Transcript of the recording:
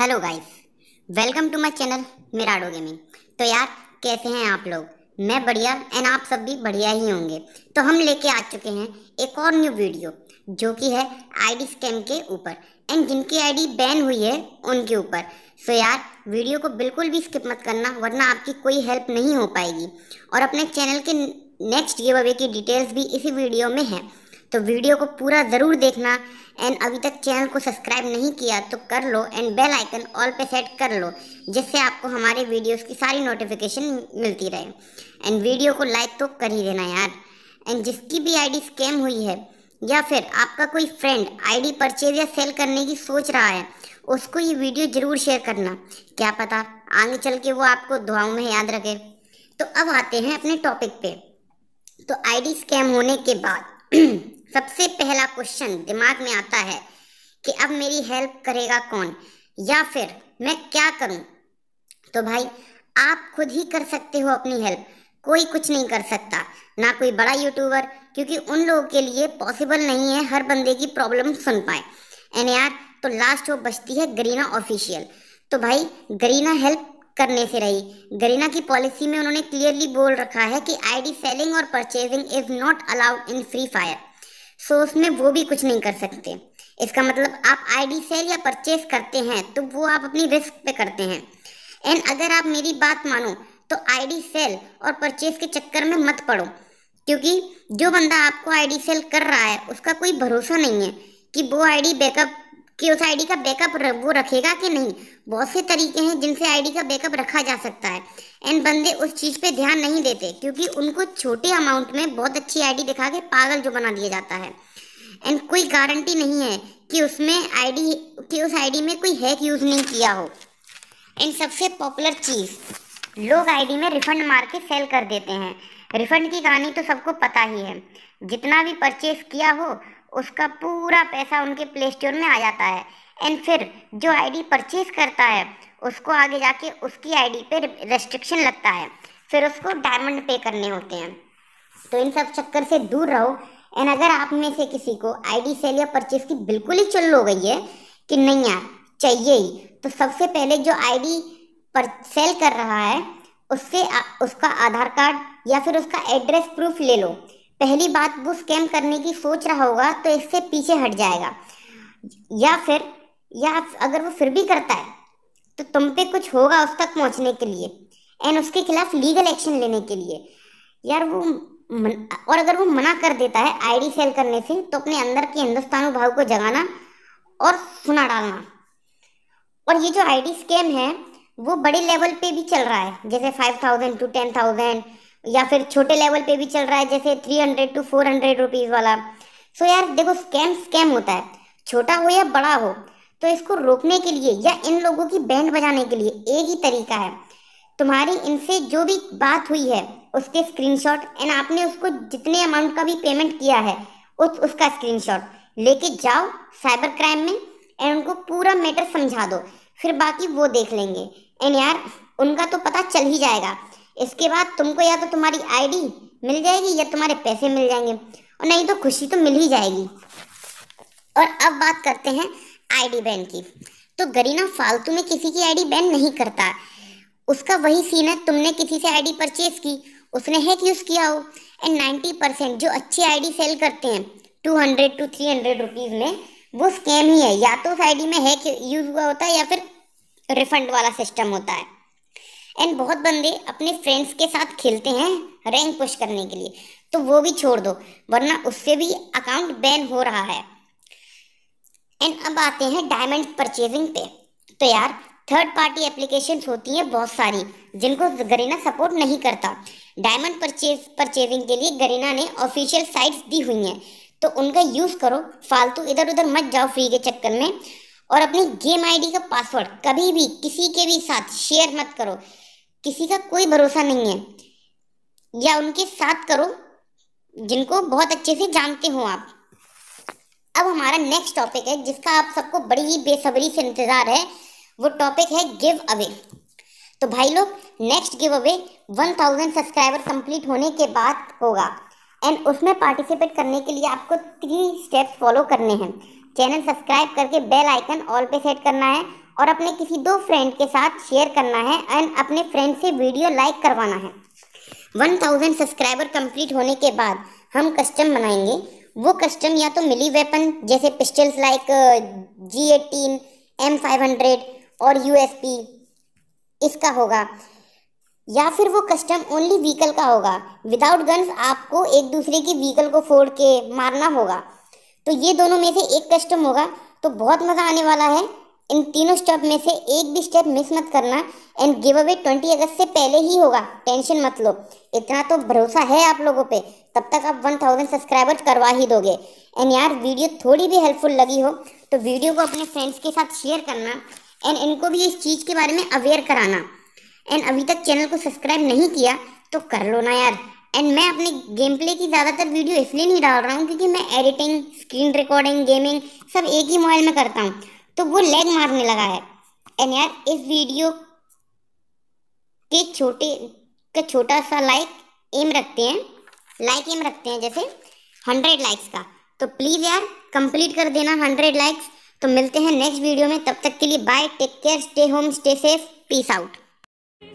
hello guys welcome to my channel Mirado gaming तो यार कैसे हैं आप लोग मैं बढ़िया एंड आप सब भी बढ़िया ही होंगे तो हम लेके आ चुके हैं एक और न्यू वीडियो जो कि है आईडी स्कैम के ऊपर एंड जिनकी आईडी बैन हुई है उनके ऊपर सो यार वीडियो को बिल्कुल भी स्किप मत करना वरना आपकी कोई हेल्प नहीं हो पाएगी और अपने चैनल के नेक्स्ट गिव अवे की डिटेल्स भी इसी वीडियो में हैं तो वीडियो को पूरा ज़रूर देखना एंड अभी तक चैनल को सब्सक्राइब नहीं किया तो कर लो एंड बेल आइकन ऑल पे सेट कर लो जिससे आपको हमारे वीडियोस की सारी नोटिफिकेशन मिलती रहे एंड वीडियो को लाइक तो कर ही देना यार एंड जिसकी भी आईडी स्कैम हुई है या फिर आपका कोई फ्रेंड आईडी परचेज या सेल करने की सोच रहा है उसको ये वीडियो ज़रूर शेयर करना क्या पता आगे चल के वो आपको दुआओं में याद रखे तो अब आते हैं अपने टॉपिक पर तो आई स्कैम होने के बाद सबसे पहला क्वेश्चन दिमाग में आता है कि अब मेरी हेल्प करेगा कौन या फिर मैं क्या करूं तो भाई आप खुद ही कर सकते हो अपनी हेल्प कोई कुछ नहीं कर सकता ना कोई बड़ा यूट्यूबर क्योंकि उन लोगों के लिए पॉसिबल नहीं है हर बंदे की प्रॉब्लम सुन पाए एंड यार तो लास्ट वो बचती है गरीना ऑफिशियल तो भाई गरीना हेल्प करने से रही गरीना की पॉलिसी में उन्होंने क्लियरली बोल रखा है कि आईडी सेलिंग और purchasing is not allowed in Free Fire so उसमें वो भी कुछ नहीं कर सकते इसका मतलब आप आईडी सेल या परचेस करते हैं तो वो आप अपनी रिस्क पे करते हैं एंड अगर आप मेरी बात मानो तो आईडी सेल और परचेस के चक्कर में मत पड़ो क्योंकि जो बंदा आपको आईडी सेल कर रहा है उसका कोई भरोसा नहीं है कि वो आईडी बैकअप कि उस आईडी का बैकअप वो रखेगा कि नहीं बहुत से तरीके हैं जिनसे आईडी का बैकअप रखा जा सकता है एंड बंदे उस चीज़ पे ध्यान नहीं देते क्योंकि उनको छोटे अमाउंट में बहुत अच्छी आईडी दिखा के पागल जो बना दिया जाता है एंड कोई गारंटी नहीं है कि उसमें आईडी कि उस आईडी में कोई हैक यूज़ नहीं किया हो एंड सबसे पॉपुलर चीज़ लोग आईडी में रिफंड मार के सेल कर देते हैं रिफंड की कहानी तो सबको पता ही है जितना भी परचेस किया हो उसका पूरा पैसा उनके प्ले स्टोर में आ जाता है एंड फिर जो आईडी परचेज करता है उसको आगे जाके उसकी आईडी पे रेस्ट्रिक्शन लगता है फिर उसको डायमंड पे करने होते हैं तो इन सब चक्कर से दूर रहो एंड अगर आप में से किसी को आईडी सेल या परचेज की बिल्कुल ही चल हो गई है कि नहीं यार चाहिए ही तो सबसे पहले जो आईडी पर सेल कर रहा है उससे उसका आधार कार्ड या फिर उसका एड्रेस प्रूफ ले लो पहली बात वो स्कैम करने की सोच रहा होगा तो इससे पीछे हट जाएगा या फिर या अगर वो फिर भी करता है तो तुम पे कुछ होगा उस तक पहुंचने के लिए एंड उसके खिलाफ लीगल एक्शन लेने के लिए यार वो मन, और अगर वो मना कर देता है आईडी सेल करने से तो अपने अंदर के हिंदुस्तान भाव को जगाना और सुना डालना और ये जो आईडी स्कैम है वो बड़े लेवल पे भी चल रहा है जैसे five thousand to ten thousand या फिर छोटे लेवल पे भी चल रहा है जैसे three hundred to four hundred rupees so सो यार देखो स्कैम स्कैम होता है छोटा हो या बड़ा हो तो इसको रोकने के लिए या इन लोगों की बैंड बजाने के लिए एक ही तरीका है तुम्हारी इनसे जो भी बात हुई है उसके स्क्रीनशॉट एंड आपने उसको जितने अमाउंट का भी पेमेंट किया है उस उसका स्क्रीनशॉट लेके जाओ साइबर क्राइम में एंड उनको पूरा मैटर समझा दो फिर बाकी वो देख लेंगे एंड यार उनका तो पता चल ही जाएगा इसके बाद तुमको या तो तुम्हारी आईडी मिल जाएगी या तुम्हारे पैसे मिल जाएंगे और नहीं तो खुशी तो मिल ही जाएगी और अब बात करते हैं आईडी बैन की तो गरीना फालतू में किसी की आईडी बैन नहीं करता उसका वही सीन है तुमने किसी से आईडी परचेज की उसने हैक यूज़ किया हो एंड नाइन्टी परसेंट जो अच्छी आईडी सेल करते हैं two hundred to three hundred rupees में वो स्कैम ही है या तो उस डी में हैक यूज़ हुआ होता है या फिर रिफंड वाला सिस्टम होता है एंड बहुत बंदे अपने फ्रेंड्स के साथ खेलते हैं रैंक पुश करने के लिए तो वो भी छोड़ दो वरना उससे भी अकाउंट बैन हो रहा है एंड अब आते हैं डायमंड परचेजिंग पे तो यार थर्ड पार्टी एप्लीकेशन होती हैं बहुत सारी जिनको गरीना सपोर्ट नहीं करता डायमंड परचेज परचेजिंग के लिए गरीना ने ऑफिशियल साइट्स दी हुई हैं तो उनका यूज़ करो फालतू इधर उधर मत जाओ फ्री के चक्कर में और अपनी गेम आईडी का पासवर्ड कभी भी किसी के भी साथ शेयर मत करो किसी का कोई भरोसा नहीं है या उनके साथ करो जिनको बहुत अच्छे से जानते हो आप अब हमारा नेक्स्ट टॉपिक है जिसका आप सबको बड़ी ही बेसब्री से इंतज़ार है वो टॉपिक है गिव अवे तो भाई लोग next give away one thousand subscriber complete होने के बाद होगा एंड उसमें पार्टिसिपेट करने के लिए आपको थ्री स्टेप्स फॉलो करने हैं चैनल सब्सक्राइब करके बेल आइकन ऑल पे सेट करना है और अपने किसी दो फ्रेंड के साथ शेयर करना है एंड अपने फ्रेंड से वीडियो लाइक करवाना है 1000 सब्सक्राइबर कंप्लीट होने के बाद हम कस्टम बनाएंगे वो कस्टम या तो मिली वेपन जैसे pistols like G eighteen M और यू इसका होगा या फिर वो कस्टम ओनली व्हीकल का होगा विदाउट गन्स आपको एक दूसरे की व्हीकल को फोड़ के मारना होगा तो ये दोनों में से एक कस्टम होगा तो बहुत मज़ा आने वाला है इन तीनों स्टेप में से एक भी स्टेप मिस मत करना एंड गिव अवे ट्वेंटी अगस्त से पहले ही होगा टेंशन मत लो इतना तो भरोसा है आप लोगों पे तब तक आप वन थाउजेंड सब्सक्राइबर्स करवा ही दोगे एंड यार वीडियो थोड़ी भी हेल्पफुल लगी हो तो वीडियो को अपने फ्रेंड्स के साथ शेयर करना एंड इनको भी इस चीज़ के बारे में अवेयर कराना एंड अभी तक चैनल को सब्सक्राइब नहीं किया तो कर लो ना यार एंड मैं अपने गेम प्ले की ज़्यादातर वीडियो इसलिए नहीं डाल रहा हूँ क्योंकि मैं एडिटिंग स्क्रीन रिकॉर्डिंग गेमिंग सब एक ही मोबाइल में करता हूँ तो वो लेग मारने लगा है एंड यार इस वीडियो के छोटे का छोटा सा लाइक एम रखते हैं लाइक एम रखते हैं जैसे हंड्रेड लाइक्स का तो प्लीज़ यार कंप्लीट कर देना हंड्रेड लाइक्स तो मिलते हैं नेक्स्ट वीडियो में तब तक के लिए bye take care stay home stay safe peace out